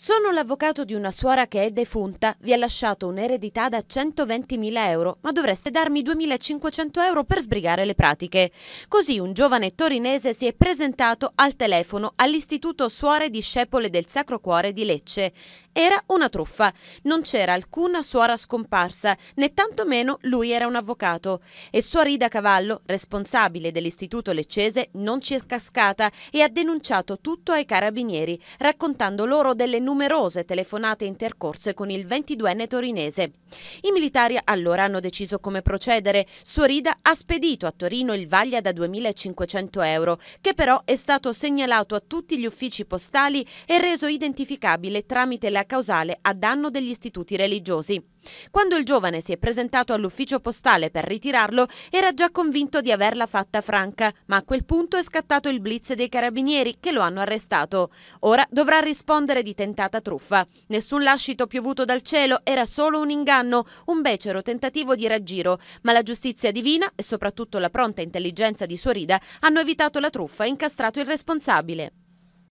Sono l'avvocato di una suora che è defunta, vi ha lasciato un'eredità da 120.000 euro, ma dovreste darmi 2.500 euro per sbrigare le pratiche. Così un giovane torinese si è presentato al telefono all'Istituto Suore Discepole del Sacro Cuore di Lecce. Era una truffa, non c'era alcuna suora scomparsa, né tantomeno lui era un avvocato. E Suorida Cavallo, responsabile dell'Istituto Leccese, non ci è cascata e ha denunciato tutto ai carabinieri, raccontando loro delle numerose telefonate intercorse con il 22enne torinese. I militari allora hanno deciso come procedere. Suorida ha spedito a Torino il vaglia da 2.500 euro, che però è stato segnalato a tutti gli uffici postali e reso identificabile tramite la causale a danno degli istituti religiosi. Quando il giovane si è presentato all'ufficio postale per ritirarlo, era già convinto di averla fatta franca, ma a quel punto è scattato il blitz dei carabinieri che lo hanno arrestato. Ora dovrà rispondere di tentativo diventata truffa. Nessun lascito piovuto dal cielo era solo un inganno, un becero tentativo di raggiro, ma la giustizia divina e soprattutto la pronta intelligenza di Suorida hanno evitato la truffa e incastrato il responsabile.